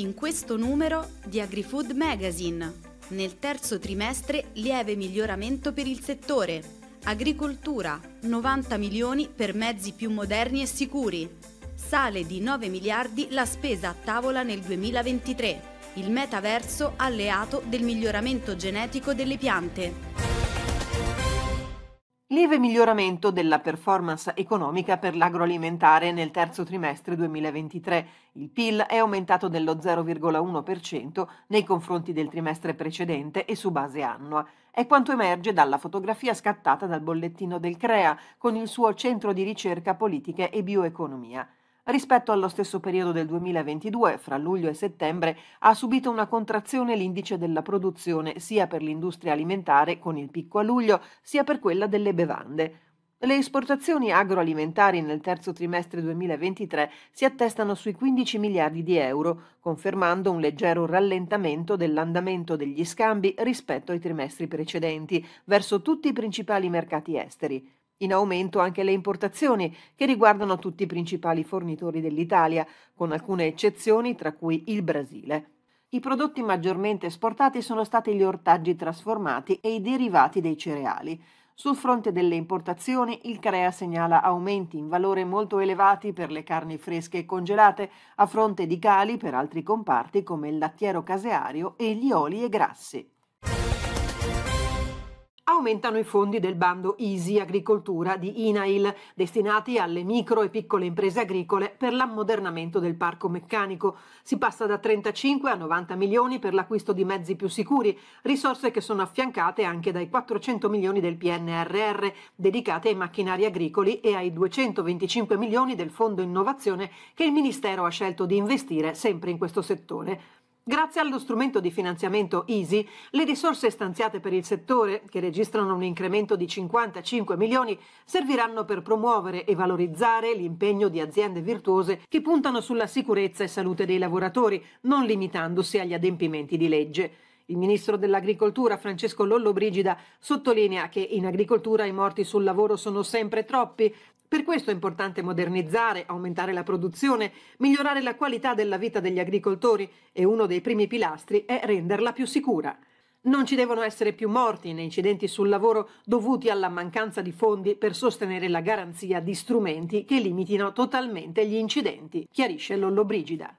in questo numero di AgriFood Magazine. Nel terzo trimestre lieve miglioramento per il settore. Agricoltura 90 milioni per mezzi più moderni e sicuri. Sale di 9 miliardi la spesa a tavola nel 2023. Il metaverso alleato del miglioramento genetico delle piante. Lieve miglioramento della performance economica per l'agroalimentare nel terzo trimestre 2023. Il PIL è aumentato dello 0,1% nei confronti del trimestre precedente e su base annua. È quanto emerge dalla fotografia scattata dal bollettino del CREA con il suo Centro di ricerca politiche e bioeconomia. Rispetto allo stesso periodo del 2022, fra luglio e settembre, ha subito una contrazione l'indice della produzione sia per l'industria alimentare con il picco a luglio, sia per quella delle bevande. Le esportazioni agroalimentari nel terzo trimestre 2023 si attestano sui 15 miliardi di euro, confermando un leggero rallentamento dell'andamento degli scambi rispetto ai trimestri precedenti verso tutti i principali mercati esteri. In aumento anche le importazioni, che riguardano tutti i principali fornitori dell'Italia, con alcune eccezioni, tra cui il Brasile. I prodotti maggiormente esportati sono stati gli ortaggi trasformati e i derivati dei cereali. Sul fronte delle importazioni, il CREA segnala aumenti in valore molto elevati per le carni fresche e congelate, a fronte di cali per altri comparti come il lattiero caseario e gli oli e grassi aumentano i fondi del bando Easy Agricoltura di INAIL, destinati alle micro e piccole imprese agricole per l'ammodernamento del parco meccanico. Si passa da 35 a 90 milioni per l'acquisto di mezzi più sicuri, risorse che sono affiancate anche dai 400 milioni del PNRR dedicate ai macchinari agricoli e ai 225 milioni del Fondo Innovazione che il Ministero ha scelto di investire sempre in questo settore. Grazie allo strumento di finanziamento Easy, le risorse stanziate per il settore, che registrano un incremento di 55 milioni, serviranno per promuovere e valorizzare l'impegno di aziende virtuose che puntano sulla sicurezza e salute dei lavoratori, non limitandosi agli adempimenti di legge. Il ministro dell'Agricoltura Francesco Lollobrigida sottolinea che in agricoltura i morti sul lavoro sono sempre troppi, per questo è importante modernizzare, aumentare la produzione, migliorare la qualità della vita degli agricoltori e uno dei primi pilastri è renderla più sicura. Non ci devono essere più morti né incidenti sul lavoro dovuti alla mancanza di fondi per sostenere la garanzia di strumenti che limitino totalmente gli incidenti, chiarisce Lollobrigida.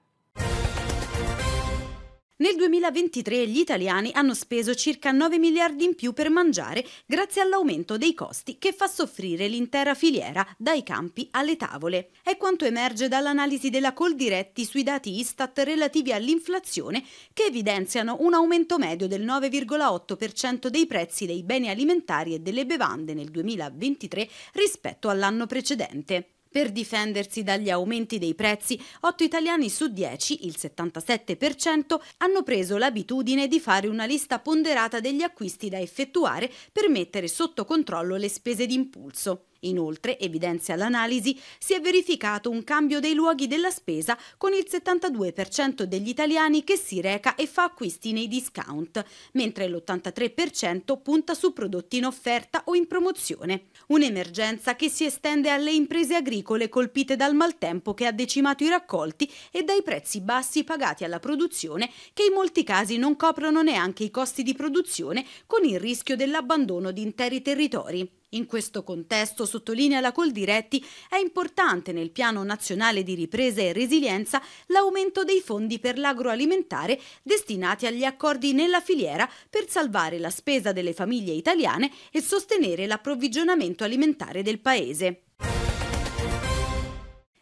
Nel 2023 gli italiani hanno speso circa 9 miliardi in più per mangiare grazie all'aumento dei costi che fa soffrire l'intera filiera dai campi alle tavole. È quanto emerge dall'analisi della Coldiretti sui dati Istat relativi all'inflazione che evidenziano un aumento medio del 9,8% dei prezzi dei beni alimentari e delle bevande nel 2023 rispetto all'anno precedente. Per difendersi dagli aumenti dei prezzi, 8 italiani su 10, il 77%, hanno preso l'abitudine di fare una lista ponderata degli acquisti da effettuare per mettere sotto controllo le spese d'impulso. Inoltre, evidenzia l'analisi, si è verificato un cambio dei luoghi della spesa con il 72% degli italiani che si reca e fa acquisti nei discount, mentre l'83% punta su prodotti in offerta o in promozione. Un'emergenza che si estende alle imprese agricole colpite dal maltempo che ha decimato i raccolti e dai prezzi bassi pagati alla produzione che in molti casi non coprono neanche i costi di produzione con il rischio dell'abbandono di interi territori. In questo contesto, sottolinea la Coldiretti, è importante nel Piano Nazionale di Ripresa e Resilienza l'aumento dei fondi per l'agroalimentare destinati agli accordi nella filiera per salvare la spesa delle famiglie italiane e sostenere l'approvvigionamento alimentare del Paese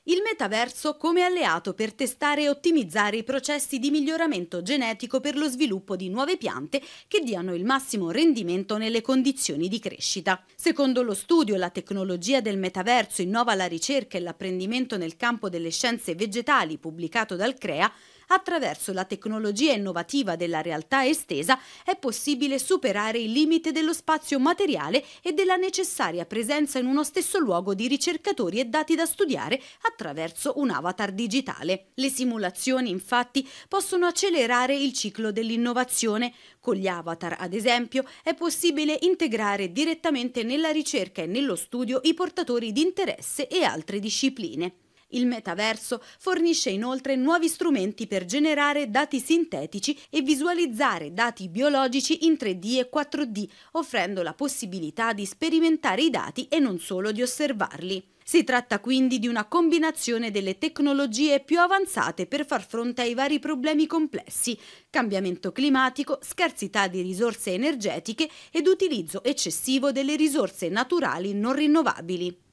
il metaverso come alleato per testare e ottimizzare i processi di miglioramento genetico per lo sviluppo di nuove piante che diano il massimo rendimento nelle condizioni di crescita. Secondo lo studio, la tecnologia del metaverso innova la ricerca e l'apprendimento nel campo delle scienze vegetali pubblicato dal CREA, attraverso la tecnologia innovativa della realtà estesa è possibile superare il limite dello spazio materiale e della necessaria presenza in uno stesso luogo di ricercatori e dati da studiare attraverso un avatar digitale. Le simulazioni infatti possono accelerare il ciclo dell'innovazione. Con gli avatar, ad esempio, è possibile integrare direttamente nella ricerca e nello studio i portatori di interesse e altre discipline. Il metaverso fornisce inoltre nuovi strumenti per generare dati sintetici e visualizzare dati biologici in 3D e 4D, offrendo la possibilità di sperimentare i dati e non solo di osservarli. Si tratta quindi di una combinazione delle tecnologie più avanzate per far fronte ai vari problemi complessi, cambiamento climatico, scarsità di risorse energetiche ed utilizzo eccessivo delle risorse naturali non rinnovabili.